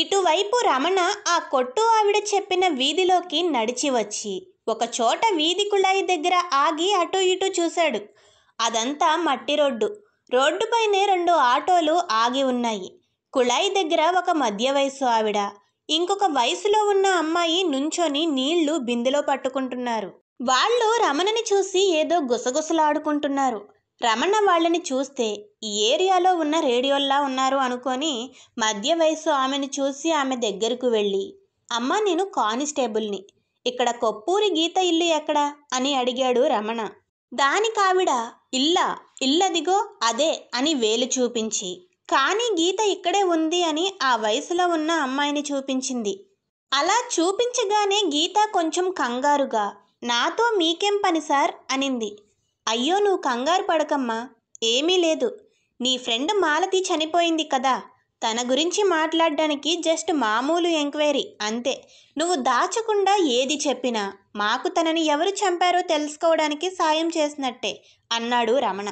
ఇటువైపు రమణ ఆ కొట్టు ఆవిడ చెప్పిన వీధిలోకి నడిచి వచ్చి ఒకచోట వీధి కుళాయి దగ్గర ఆగి అటు ఇటు చూశాడు అదంతా మట్టి రోడ్డు రోడ్డుపైనే రెండు ఆటోలు ఆగి ఉన్నాయి కుళాయి దగ్గర ఒక మధ్య వయసు ఆవిడ ఇంకొక వయసులో ఉన్న అమ్మాయి నుంచొని నీళ్లు బిందెలో పట్టుకుంటున్నారు వాళ్ళు రమణని చూసి ఏదో గుసగుసలాడుకుంటున్నారు రమణ వాళ్ళని చూస్తే ఈ ఏరియాలో ఉన్న రేడియోల్లా ఉన్నారు అనుకొని మధ్య వయసు ఆమెను చూసి ఆమె దగ్గరకు వెళ్ళి అమ్మ నేను కానిస్టేబుల్ని ఇక్కడ కొప్పూరి గీత ఇల్లు ఎక్కడ అని అడిగాడు రమణ దాని కావిడ ఇల్లా ఇల్లదిగో అదే అని వేలు చూపించి కానీ గీత ఇక్కడే ఉంది అని ఆ వయసులో ఉన్న అమ్మాయిని చూపించింది అలా చూపించగానే గీత కొంచెం కంగారుగా నాతో మీకేం పని సార్ అనింది అయ్యో నువ్వు కంగారు పడకమ్మా ఏమీ లేదు నీ ఫ్రెండ్ మాలతి చనిపోయింది కదా తన గురించి మాట్లాడడానికి జస్ట్ మామూలు ఎంక్వైరీ అంతే నువ్వు దాచకుండా ఏది చెప్పినా మాకు తనని ఎవరు చంపారో తెలుసుకోవడానికి సాయం చేసినట్టే అన్నాడు రమణ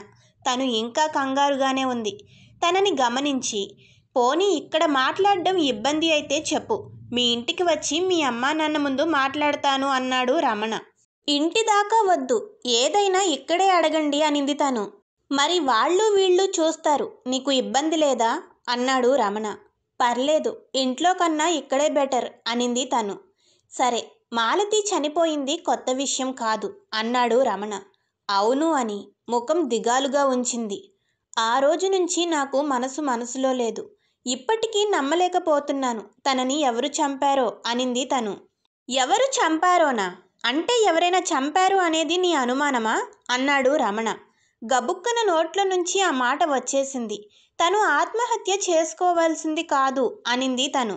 తను ఇంకా కంగారుగానే ఉంది తనని గమనించి పోనీ ఇక్కడ మాట్లాడడం ఇబ్బంది అయితే చెప్పు మీ ఇంటికి వచ్చి మీ అమ్మా నాన్న ముందు మాట్లాడతాను అన్నాడు రమణ ఇంటి దాకా వద్దు ఏదైనా ఇక్కడే అడగండి అనింది తను మరి వాళ్ళు వీళ్ళు చూస్తారు నీకు ఇబ్బంది లేదా అన్నాడు రమణ పర్లేదు ఇంట్లో కన్నా ఇక్కడే బెటర్ అనింది తను సరే మాలతి చనిపోయింది కొత్త విషయం కాదు అన్నాడు రమణ అవును అని ముఖం దిగాలుగా ఉంచింది ఆ రోజు నుంచి నాకు మనసు మనసులో లేదు ఇప్పటికీ నమ్మలేకపోతున్నాను తనని ఎవరు చంపారో అనింది తను ఎవరు చంపారోనా అంటే ఎవరైనా చంపారు అనేది నీ అనుమానమా అన్నాడు రమణ గబుక్కన నోట్ల నుంచి ఆ మాట వచ్చేసింది తను ఆత్మహత్య చేసుకోవాల్సింది కాదు అనింది తను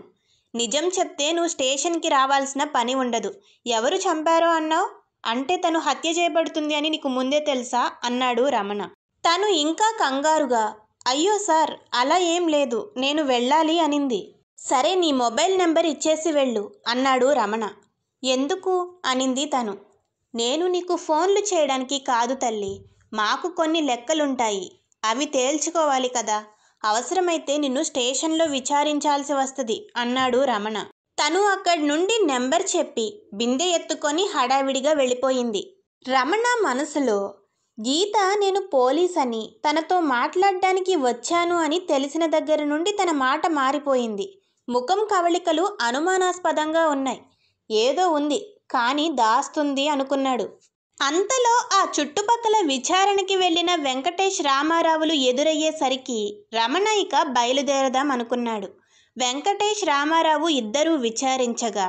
నిజం చెప్తే నువ్వు స్టేషన్కి రావాల్సిన పని ఉండదు ఎవరు చంపారో అన్నావు అంటే తను హత్య చేయబడుతుంది అని నీకు ముందే తెలుసా అన్నాడు రమణ తను ఇంకా కంగారుగా అయ్యో సార్ అలా ఏం లేదు నేను వెళ్ళాలి అనింది సరే నీ మొబైల్ నెంబర్ ఇచ్చేసి వెళ్ళు అన్నాడు రమణ ఎందుకు అనింది తను నేను నీకు ఫోన్లు చేయడానికి కాదు తల్లి మాకు కొన్ని లెక్కలుంటాయి అవి తేల్చుకోవాలి కదా అవసరమైతే నిన్ను స్టేషన్లో విచారించాల్సి వస్తుంది అన్నాడు రమణ తను అక్కడి నుండి నెంబర్ చెప్పి బిందె ఎత్తుకొని హడావిడిగా వెళ్ళిపోయింది రమణ మనసులో గీత నేను పోలీస్ అని తనతో మాట్లాడడానికి వచ్చాను అని తెలిసిన దగ్గర నుండి తన మాట మారిపోయింది ముఖం కవళికలు అనుమానాస్పదంగా ఉన్నాయి ఏదో ఉంది కానీ దాస్తుంది అనుకున్నాడు అంతలో ఆ చుట్టుపక్కల విచారణకి వెళ్ళిన వెంకటేష్ రామారావులు ఎదురయ్యేసరికి రమణయిక బయలుదేరదాం అనుకున్నాడు వెంకటేష్ రామారావు ఇద్దరూ విచారించగా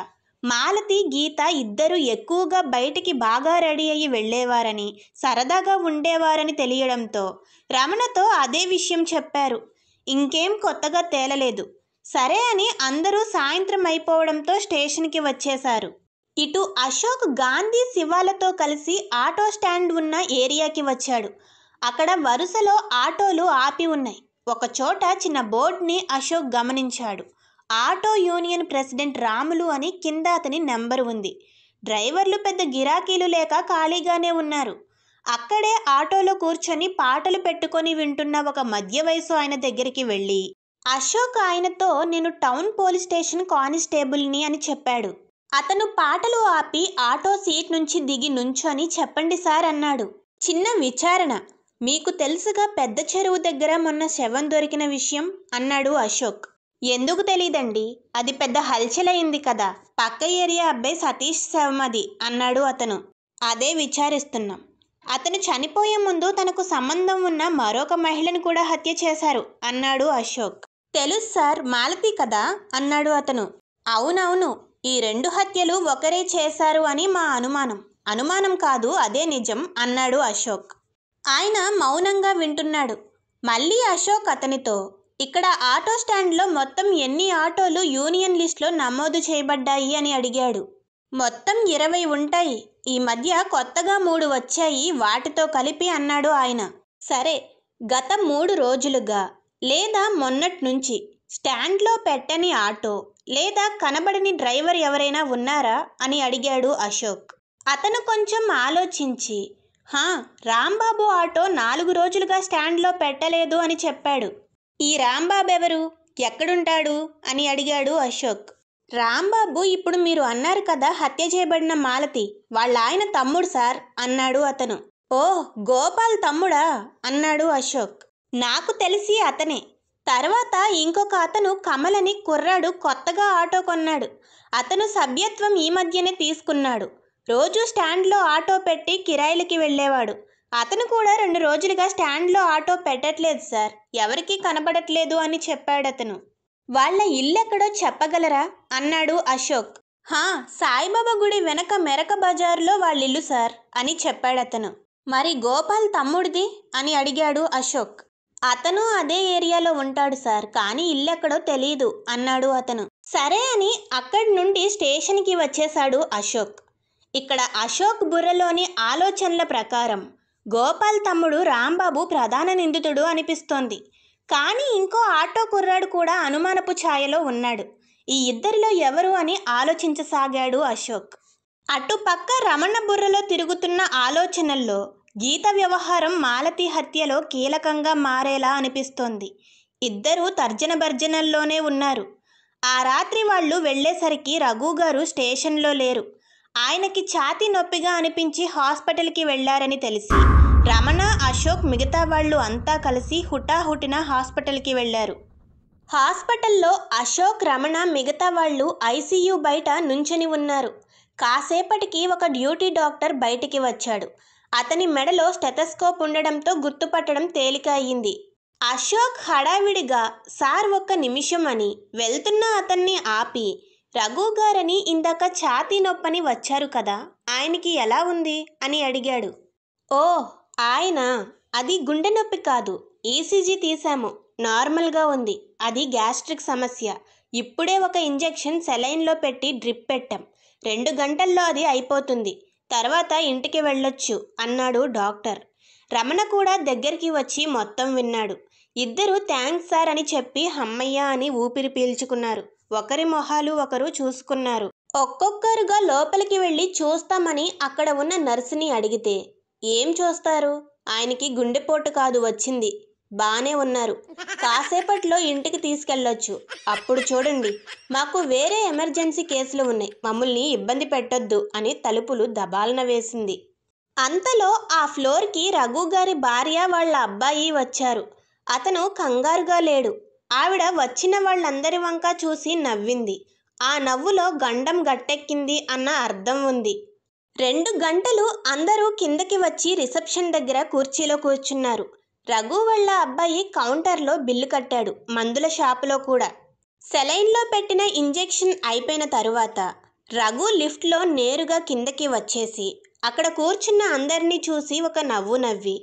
మాలతి గీత ఇద్దరు ఎక్కువగా బయటికి బాగా రెడీ అయ్యి వెళ్ళేవారని సరదాగా ఉండేవారని తెలియడంతో రమణతో అదే విషయం చెప్పారు ఇంకేం కొత్తగా తేలలేదు సరే అని అందరూ సాయంత్రం అయిపోవడంతో స్టేషన్కి వచ్చేశారు ఇటు అశోక్ గాంధీ శివాలతో కలిసి ఆటో స్టాండ్ ఉన్న ఏరియాకి వచ్చాడు అక్కడ వరుసలో ఆటోలు ఆపి ఉన్నాయి ఒకచోట చిన్న బోర్డ్ని అశోక్ గమనించాడు ఆటో యూనియన్ ప్రెసిడెంట్ రాములు అని కింద అతని నెంబర్ ఉంది డ్రైవర్లు పెద్ద గిరాకీలు లేక ఖాళీగానే ఉన్నారు అక్కడే ఆటోలో కూర్చొని పాటలు పెట్టుకొని వింటున్న ఒక మధ్య వయసు ఆయన దగ్గరికి వెళ్ళి అశోక్ ఆయనతో నేను టౌన్ పోలీస్ స్టేషన్ కానిస్టేబుల్ని అని చెప్పాడు అతను పాటలు ఆపి ఆటో సీట్ నుంచి దిగి నుంచొని చెప్పండి సార్ అన్నాడు చిన్న విచారణ మీకు తెలుసుగా పెద్ద చెరువు దగ్గర మొన్న శవం దొరికిన విషయం అన్నాడు అశోక్ ఎందుకు తెలీదండి అది పెద్ద హల్చలైంది కదా పక్క ఏరియా అబ్బాయి సతీష్ శవం అది అన్నాడు అతను అదే విచారిస్తున్నాం అతను చనిపోయే ముందు తనకు సంబంధం ఉన్న మరొక మహిళను కూడా హత్య చేశారు అన్నాడు అశోక్ తెలుసు సార్ మాలతి కదా అన్నాడు అతను అవునవును ఈ రెండు హత్యలు ఒకరే చేశారు అని మా అనుమానం అనుమానం కాదు అదే నిజం అన్నాడు అశోక్ ఆయన మౌనంగా వింటున్నాడు మళ్ళీ అశోక్ అతనితో ఇక్కడ ఆటో స్టాండ్లో మొత్తం ఎన్ని ఆటోలు యూనియన్ లిస్ట్లో నమోదు చేయబడ్డాయి అని అడిగాడు మొత్తం ఇరవై ఉంటాయి ఈ మధ్య కొత్తగా మూడు వచ్చాయి వాటితో కలిపి అన్నాడు ఆయన సరే గత మూడు రోజులుగా లేదా మొన్నటి నుంచి స్టాండ్లో పెట్టని ఆటో లేదా కనబడని డ్రైవర్ ఎవరైనా ఉన్నారా అని అడిగాడు అశోక్ అతను కొంచెం ఆలోచించి హా రాంబాబు ఆటో నాలుగు రోజులుగా స్టాండ్లో పెట్టలేదు అని చెప్పాడు ఈ రాంబాబు ఎవరు ఎక్కడుంటాడు అని అడిగాడు అశోక్ రాంబాబు ఇప్పుడు మీరు అన్నారు కదా హత్య చేయబడిన మాలతి వాళ్ళ ఆయన తమ్ముడు సార్ అన్నాడు అతను ఓ గోపాల్ తమ్ముడా అన్నాడు అశోక్ నాకు తెలిసి అతనే తర్వాత ఇంకొక అతను కమలని కుర్రాడు కొత్తగా ఆటో కొన్నాడు అతను సభ్యత్వం ఈ మధ్యనే తీసుకున్నాడు రోజు స్టాండ్లో ఆటో పెట్టి కిరాయిలకి వెళ్ళేవాడు అతను కూడా రెండు రోజులుగా స్టాండ్లో ఆటో పెట్టట్లేదు సార్ ఎవరికీ కనబడట్లేదు అని చెప్పాడు అతను వాళ్ళ ఇల్లెక్కడో చెప్పగలరా అన్నాడు అశోక్ హా సాయిబాబా గుడి వెనక మెరక బజార్లో వాళ్ళిల్లు సార్ అని చెప్పాడతను మరి గోపాల్ తమ్ముడిది అని అడిగాడు అశోక్ అతను అదే ఏరియాలో ఉంటాడు సార్ కానీ ఇల్లెక్కడో తెలీదు అన్నాడు అతను సరే అని అక్కడి నుండి స్టేషన్కి వచ్చేశాడు అశోక్ ఇక్కడ అశోక్ బుర్రలోని ఆలోచనల ప్రకారం గోపాల్ తమ్ముడు రాంబాబు ప్రధాన నిందితుడు అనిపిస్తోంది కానీ ఇంకో ఆటో కుర్రాడు కూడా అనుమానపు ఛాయలో ఉన్నాడు ఈ ఇద్దరిలో ఎవరు అని ఆలోచించసాగాడు అశోక్ అటుపక్క రమణ బుర్రలో తిరుగుతున్న ఆలోచనల్లో గీత వ్యవహారం మాలతి హత్యలో కీలకంగా మారేలా అనిపిస్తోంది ఇద్దరూ తర్జన భర్జనల్లోనే ఉన్నారు ఆ రాత్రి వాళ్ళు వెళ్ళేసరికి రఘు గారు స్టేషన్లో లేరు ఆయనకి ఛాతీ నొప్పిగా అనిపించి హాస్పిటల్కి వెళ్ళారని తెలిసి రమణ అశోక్ మిగతా వాళ్ళు అంతా కలిసి హుటాహుటిన హాస్పిటల్కి వెళ్ళారు హాస్పిటల్లో అశోక్ రమణ మిగతా వాళ్ళు ఐసీయూ బయట నుంచని ఉన్నారు కాసేపటికి ఒక డ్యూటీ డాక్టర్ బయటికి వచ్చాడు అతని మెడలో స్టెథస్కోప్ ఉండడంతో గుర్తుపట్టడం తేలిక అయింది అశోక్ హడావిడిగా సార్ ఒక్క నిమిషం అని వెళ్తున్న అతన్ని ఆపి రఘు గారని ఇందాక ఛాతీ నొప్పని వచ్చారు కదా ఆయనకి ఎలా ఉంది అని అడిగాడు ఓ ఆయన అది గుండె నొప్పి కాదు ఈసీజీ తీశాము నార్మల్గా ఉంది అది గ్యాస్ట్రిక్ సమస్య ఇప్పుడే ఒక ఇంజెక్షన్ సెలైన్లో పెట్టి డ్రిప్ పెట్టాం రెండు గంటల్లో అది అయిపోతుంది తర్వాత ఇంటికి వెళ్ళొచ్చు అన్నాడు డాక్టర్ రమణ కూడా దగ్గరికి వచ్చి మొత్తం విన్నాడు ఇద్దరు థ్యాంక్స్ సార్ అని చెప్పి హమ్మయ్య అని ఊపిరి పీల్చుకున్నారు ఒకరి మొహాలు ఒకరు చూసుకున్నారు ఒక్కొక్కరుగా లోపలికి వెళ్ళి చూస్తామని అక్కడ ఉన్న నర్సుని అడిగితే ఏం చూస్తారు ఆయనకి గుండెపోటు కాదు వచ్చింది బానే ఉన్నారు కాసేపట్లో ఇంటికి తీసుకెళ్ళొచ్చు అప్పుడు చూడండి మాకు వేరే ఎమర్జెన్సీ కేసులు ఉన్నాయి మమ్మల్ని ఇబ్బంది పెట్టొద్దు అని తలుపులు దబాలన వేసింది అంతలో ఆ ఫ్లోర్కి రఘు గారి భార్య వాళ్ళ అబ్బాయి వచ్చారు అతను కంగారుగా లేడు ఆవిడ వచ్చిన వాళ్ళందరి వంక చూసి నవ్వింది ఆ నవ్వులో గండం గట్టెక్కింది అన్న అర్థం ఉంది రెండు గంటలు అందరూ కిందకి వచ్చి రిసెప్షన్ దగ్గర కుర్చీలో కూర్చున్నారు రఘు వాళ్ళ అబ్బాయి కౌంటర్లో బిల్లు కట్టాడు మందుల షాపులో కూడా సెలైన్లో పెట్టిన ఇంజెక్షన్ అయిపోయిన తరువాత రఘు లిఫ్ట్లో నేరుగా కిందకి వచ్చేసి అక్కడ కూర్చున్న అందరినీ చూసి ఒక నవ్వు నవ్వి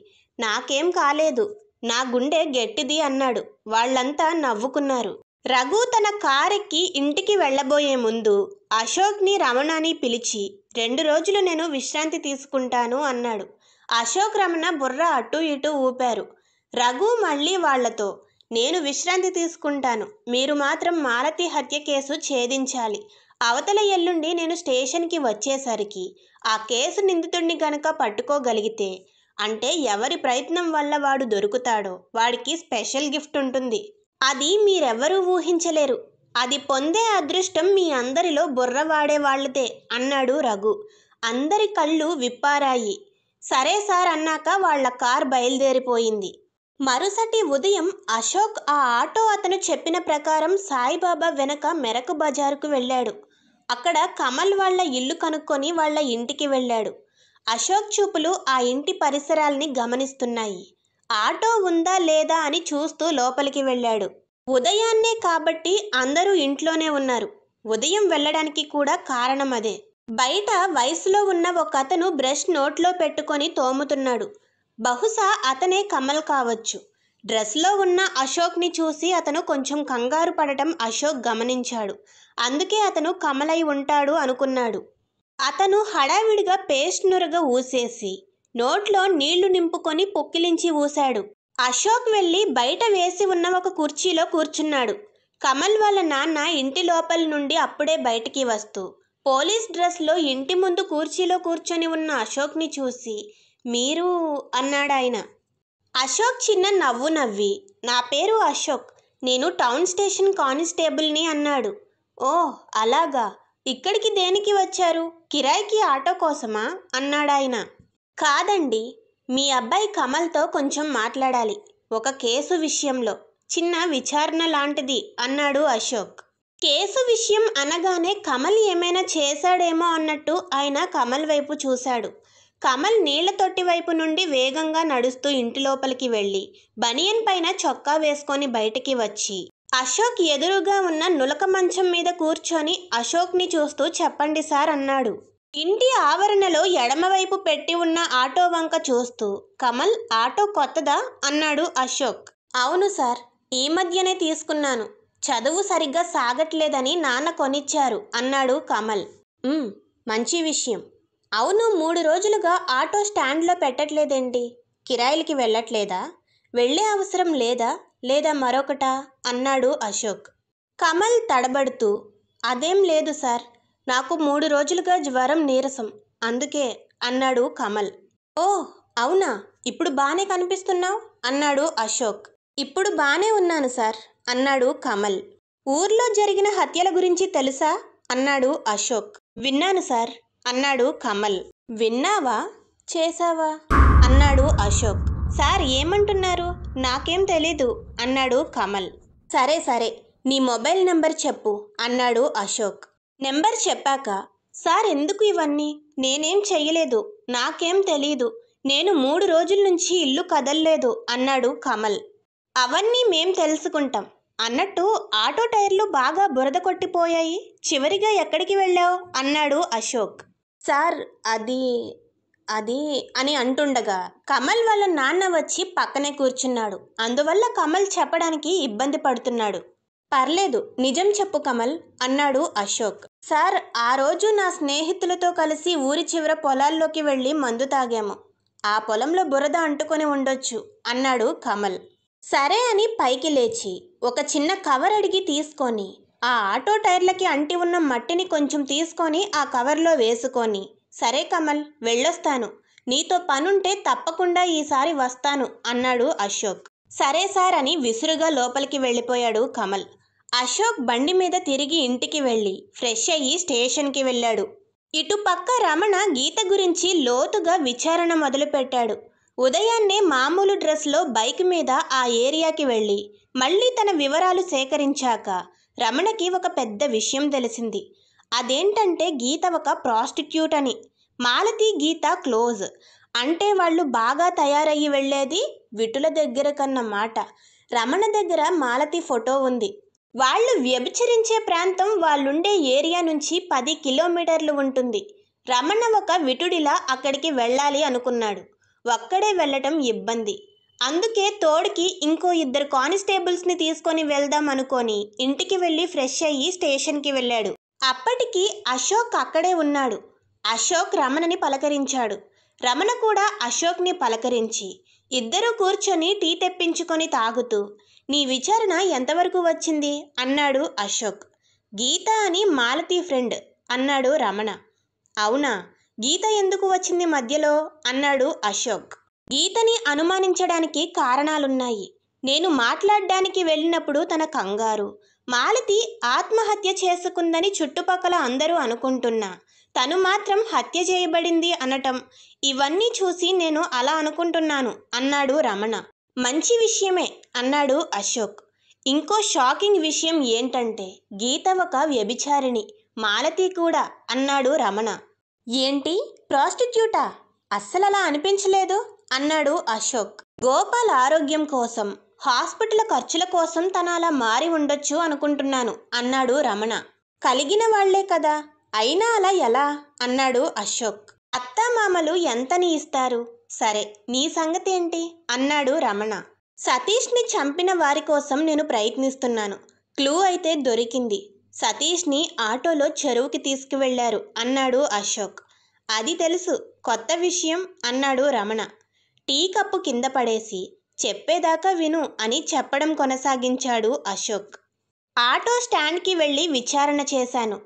నాకేం కాలేదు నా గుండె గట్టిది అన్నాడు వాళ్ళంతా నవ్వుకున్నారు రఘు తన కారెక్కి ఇంటికి వెళ్ళబోయే ముందు అశోక్ని రమణాని పిలిచి రెండు రోజులు నేను విశ్రాంతి తీసుకుంటాను అన్నాడు అశోక్ రమణ బుర్ర అటు ఇటు ఊపారు రఘు మళ్ళీ వాళ్లతో నేను విశ్రాంతి తీసుకుంటాను మీరు మాత్రం మాలతి హత్య కేసు ఛేదించాలి అవతల ఎల్లుండి నేను స్టేషన్కి వచ్చేసరికి ఆ కేసు నిందితుడిని గనక పట్టుకోగలిగితే అంటే ఎవరి ప్రయత్నం వల్ల వాడు దొరుకుతాడో వాడికి స్పెషల్ గిఫ్ట్ ఉంటుంది అది మీరెవ్వరూ ఊహించలేరు అది పొందే అదృష్టం మీ అందరిలో బుర్ర వాడే వాళ్ళదే అన్నాడు రఘు అందరి కళ్ళు విప్పారాయి సరే సార్ అన్నాక వాళ్ల కార్ బయలుదేరిపోయింది మరుసటి ఉదయం అశోక్ ఆ ఆటో అతను చెప్పిన ప్రకారం సాయిబాబా వెనక మెరకు బజారుకు వెళ్ళాడు అక్కడ కమల్ వాళ్ల ఇల్లు కనుక్కొని వాళ్ల ఇంటికి వెళ్ళాడు అశోక్ చూపులు ఆ ఇంటి పరిసరాల్ని గమనిస్తున్నాయి ఆటో ఉందా లేదా అని చూస్తూ లోపలికి వెళ్ళాడు ఉదయాన్నే కాబట్టి అందరూ ఇంట్లోనే ఉన్నారు ఉదయం వెళ్ళడానికి కూడా కారణం అదే బయట వయసులో ఉన్న ఒక అతను బ్రష్ నోట్లో పెట్టుకొని తోముతున్నాడు బహుశా అతనే కమల్ కావచ్చు డ్రెస్లో ఉన్న అశోక్ని చూసి అతను కొంచెం కంగారు పడటం అశోక్ గమనించాడు అందుకే అతను కమలై ఉంటాడు అనుకున్నాడు అతను హడావిడిగా పేస్ట్ నురగ ఊసేసి నోట్లో నీళ్లు నింపుకొని పొక్కిలించి ఊశాడు అశోక్ వెళ్ళి బయట వేసి ఉన్న ఒక కుర్చీలో కూర్చున్నాడు కమల్ వాళ్ళ నాన్న ఇంటి లోపల నుండి అప్పుడే బయటికి వస్తూ పోలీస్ డ్రెస్లో ఇంటి ముందు కుర్చీలో కూర్చొని ఉన్న అశోక్ని చూసి మీరు అన్నాడాయన అశోక్ చిన్న నవ్వు నవ్వి నా పేరు అశోక్ నేను టౌన్ స్టేషన్ కానిస్టేబుల్ని అన్నాడు ఓ అలాగా ఇక్కడికి దేనికి వచ్చారు కిరాయికి ఆటో కోసమా అన్నాడాయన కాదండి మీ అబ్బాయి కమల్తో కొంచెం మాట్లాడాలి ఒక కేసు విషయంలో చిన్న విచారణ లాంటిది అన్నాడు అశోక్ కేసు విషయం అనగానే కమల్ ఏమైనా చేశాడేమో అన్నట్టు ఆయన కమల్ వైపు చూశాడు కమల్ నీళ్ల తొట్టి వైపు నుండి వేగంగా నడుస్తూ ఇంటి లోపలికి వెళ్ళి బనియన్ పైన చొక్కా వేసుకొని బయటికి వచ్చి అశోక్ ఎదురుగా ఉన్న నులక మంచం మీద కూర్చొని అశోక్ని చూస్తూ చెప్పండి సార్ అన్నాడు ఇంటి ఆవరణలో ఎడమవైపు పెట్టి ఉన్న ఆటో వంక చూస్తూ కమల్ ఆటో కొత్తదా అన్నాడు అశోక్ అవును సార్ ఈ మధ్యనే తీసుకున్నాను చదువు సరిగ్గా సాగట్లేదని నాన్న కొనిచ్చారు అన్నాడు కమల్ మంచి విషయం అవును మూడు రోజులుగా ఆటో స్టాండ్లో పెట్టట్లేదేంటి కిరాయిలకి వెళ్ళట్లేదా వెళ్ళే అవసరం లేదా లేదా మరొకటా అన్నాడు అశోక్ కమల్ తడబడుతూ అదేం లేదు సార్ నాకు మూడు రోజులుగా జ్వరం నీరసం అందుకే అన్నాడు కమల్ ఓ అవునా ఇప్పుడు బాగానే కనిపిస్తున్నావు అన్నాడు అశోక్ ఇప్పుడు బాగానే ఉన్నాను సార్ అన్నాడు కమల్ ఊర్లో జరిగిన హత్యల గురించి తెలుసా అన్నాడు అశోక్ విన్నాను సార్ అన్నాడు కమల్ విన్నావా చేసావా అన్నాడు అశోక్ సార్ ఏమంటున్నారు నాకేం తెలీదు అన్నాడు కమల్ సరే సరే నీ మొబైల్ నెంబర్ చెప్పు అన్నాడు అశోక్ నెంబర్ చెప్పాక సార్ ఎందుకు ఇవన్నీ నేనేం చెయ్యలేదు నాకేం తెలీదు నేను మూడు రోజుల నుంచి ఇల్లు కదల్లేదు అన్నాడు కమల్ అవన్నీ మేం తెలుసుకుంటాం అన్నట్టు ఆటో టైర్లు బాగా బురద కొట్టిపోయాయి చివరిగా ఎక్కడికి వెళ్ళావు అన్నాడు అశోక్ సార్ అది అది అని అంటుండగా కమల్ వాళ్ళ నాన్న వచ్చి పక్కనే కూర్చున్నాడు అందువల్ల కమల్ చెప్పడానికి ఇబ్బంది పడుతున్నాడు పర్లేదు నిజం చెప్పు కమల్ అన్నాడు అశోక్ సార్ ఆ రోజు నా స్నేహితులతో కలిసి ఊరి చివర పొలాల్లోకి వెళ్ళి మందు తాగాము ఆ పొలంలో బురద అంటుకొని ఉండొచ్చు అన్నాడు కమల్ సరే అని పైకి లేచి ఒక చిన్న కవర్ అడిగి తీసుకొని ఆ ఆటో టైర్లకి అంటి ఉన్న మట్టిని కొంచెం తీసుకొని ఆ కవర్లో వేసుకొని సరే కమల్ వెళ్ళొస్తాను నీతో పనుంటే తప్పకుండా ఈసారి వస్తాను అన్నాడు అశోక్ సరే సార్ అని విసురుగా లోపలికి వెళ్ళిపోయాడు కమల్ అశోక్ బండి మీద తిరిగి ఇంటికి వెళ్ళి ఫ్రెష్ అయ్యి స్టేషన్కి వెళ్ళాడు ఇటుపక్క రమణ గీత గురించి లోతుగా విచారణ మొదలుపెట్టాడు ఉదయాన్నే మామూలు డ్రెస్లో బైక్ మీద ఆ ఏరియాకి వెళ్ళి మళ్ళీ తన వివరాలు సేకరించాక రమణకి ఒక పెద్ద విషయం తెలిసింది అదేంటంటే గీత ఒక ప్రాస్టిట్యూట్ అని మాలతి గీత క్లోజ్ అంటే వాళ్ళు బాగా తయారయ్యి వెళ్ళేది విటుల దగ్గర కన్నమాట రమణ దగ్గర మాలతి ఫోటో ఉంది వాళ్ళు వ్యభిచరించే ప్రాంతం వాళ్ళుండే ఏరియా నుంచి పది కిలోమీటర్లు ఉంటుంది రమణ ఒక విటుడిలా అక్కడికి వెళ్ళాలి అనుకున్నాడు ఒక్కడే వెళ్ళటం ఇబ్బంది అందుకే తోడుకి ఇంకో ఇద్దరు కానిస్టేబుల్స్ని తీసుకొని వెళ్దాం అనుకొని ఇంటికి వెళ్ళి ఫ్రెష్ అయ్యి స్టేషన్కి వెళ్ళాడు అప్పటికి అశోక్ అక్కడే ఉన్నాడు అశోక్ రమణని పలకరించాడు రమణ కూడా అశోక్ని పలకరించి ఇద్దరూ కూర్చొని టీ తెప్పించుకొని తాగుతూ నీ విచారణ ఎంతవరకు వచ్చింది అన్నాడు అశోక్ గీత అని మాలతి ఫ్రెండ్ అన్నాడు రమణ అవునా గీత ఎందుకు వచ్చింది మధ్యలో అన్నాడు అశోక్ గీతని అనుమానించడానికి కారణాలున్నాయి నేను మాట్లాడడానికి వెళ్ళినప్పుడు తన కంగారు మాలతి ఆత్మహత్య చేసుకుందని చుట్టుపక్కల అందరూ అనుకుంటున్నా తను మాత్రం హత్య చేయబడింది అనటం ఇవన్నీ చూసి నేను అలా అనుకుంటున్నాను అన్నాడు రమణ మంచి విషయమే అన్నాడు అశోక్ ఇంకో షాకింగ్ విషయం ఏంటంటే గీత ఒక వ్యభిచారిణి మాలతి కూడా అన్నాడు రమణ ఏంటి ప్రాస్టిట్యూటా అస్సలలా అనిపించలేదు అన్నాడు అశోక్ గోపాల్ ఆరోగ్యం కోసం హాస్పిటల్ ఖర్చుల కోసం తన అలా మారి ఉండొచ్చు అనుకుంటున్నాను అన్నాడు రమణ కలిగిన వాళ్లే కదా అయినా అలా ఎలా అన్నాడు అశోక్ అత్తామామలు ఎంతని ఇస్తారు సరే నీ సంగతి ఏంటి అన్నాడు రమణ సతీష్ని చంపిన వారి కోసం నేను ప్రయత్నిస్తున్నాను క్లూ అయితే దొరికింది సతీష్ని ఆటోలో చెరువుకి తీసుకువెళ్లారు అన్నాడు అశోక్ అది తెలుసు కొత్త విషయం అన్నాడు రమణ టీ కప్పు కింద పడేసి చెప్పేదాకా విను అని చెప్పడం కొనసాగించాడు అశోక్ ఆటో స్టాండ్కి వెళ్ళి విచారణ చేశాను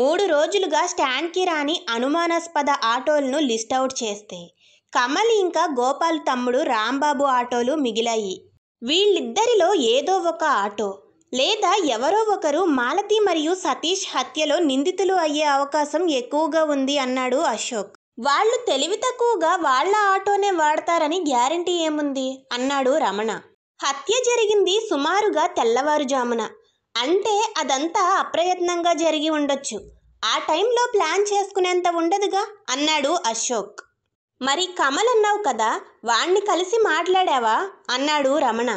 మూడు రోజులుగా స్టాండ్కి రాని అనుమానాస్పద ఆటోలను లిస్ట్ అవుట్ చేస్తే కమల్ ఇంకా గోపాల్ తమ్ముడు రాంబాబు ఆటోలు మిగిలాయి వీళ్ళిద్దరిలో ఏదో ఒక ఆటో లేదా ఎవరో ఒకరు మాలతి మరియు సతీష్ హత్యలో నిందితులు అయ్యే అవకాశం ఎక్కువగా ఉంది అన్నాడు అశోక్ వాళ్ళు తెలివి తక్కువగా వాళ్ళ ఆటోనే వాడతారని గ్యారంటీ ఏముంది అన్నాడు రమణ హత్య జరిగింది సుమారుగా తెల్లవారుజామున అంటే అదంతా అప్రయత్నంగా జరిగి ఉండొచ్చు ఆ టైంలో ప్లాన్ చేసుకునేంత ఉండదుగా అన్నాడు అశోక్ మరి కమల్ అన్నావు కదా వాణ్ణి కలిసి మాట్లాడావా అన్నాడు రమణ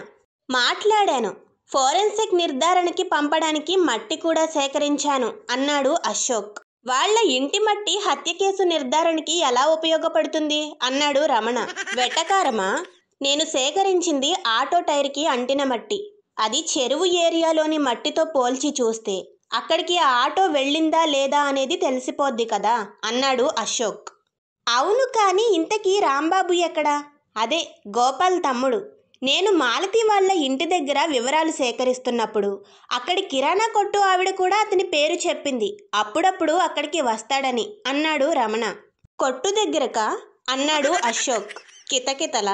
మాట్లాడాను ఫోరెన్సిక్ నిర్ధారణకి పంపడానికి మట్టి కూడా సేకరించాను అన్నాడు అశోక్ వాళ్ల ఇంటి మట్టి హత్య కేసు నిర్ధారణకి ఎలా ఉపయోగపడుతుంది అన్నాడు రమణ వెటకారమా నేను సేకరించింది ఆటో టైర్కి అంటిన మట్టి అది చెరువు ఏరియాలోని మట్టితో పోల్చి చూస్తే అక్కడికి ఆ ఆటో వెళ్ళిందా లేదా అనేది తెలిసిపోద్ది కదా అన్నాడు అశోక్ అవును కానీ ఇంతకీ రాంబాబు ఎక్కడా అదే గోపాల్ తమ్ముడు నేను మాలతి వాళ్ళ ఇంటి దగ్గర వివరాలు సేకరిస్తున్నప్పుడు అక్కడి కిరాణా కొట్టు ఆవిడ కూడా అతని పేరు చెప్పింది అప్పుడప్పుడు అక్కడికి వస్తాడని అన్నాడు రమణ కొట్టు దగ్గరక అన్నాడు అశోక్ కితకితల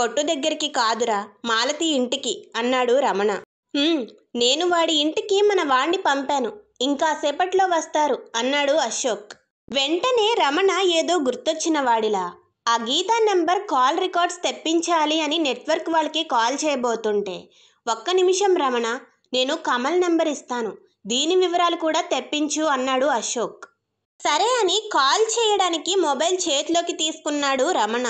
కొట్టు దగ్గరికి కాదురా మాలతి ఇంటికి అన్నాడు రమణ నేను వాడి ఇంటికి మన వాణ్ణి పంపాను ఇంకా సేపట్లో వస్తారు అన్నాడు అశోక్ వెంటనే రమణ ఏదో గుర్తొచ్చిన వాడిలా ఆ గీత నెంబర్ కాల్ రికార్డ్స్ తెప్పించాలి అని నెట్వర్క్ వాళ్ళకి కాల్ చేయబోతుంటే ఒక్క నిమిషం రమణ నేను కమల్ నెంబర్ ఇస్తాను దీని వివరాలు కూడా తెప్పించు అన్నాడు అశోక్ సరే అని కాల్ చేయడానికి మొబైల్ చేతిలోకి తీసుకున్నాడు రమణ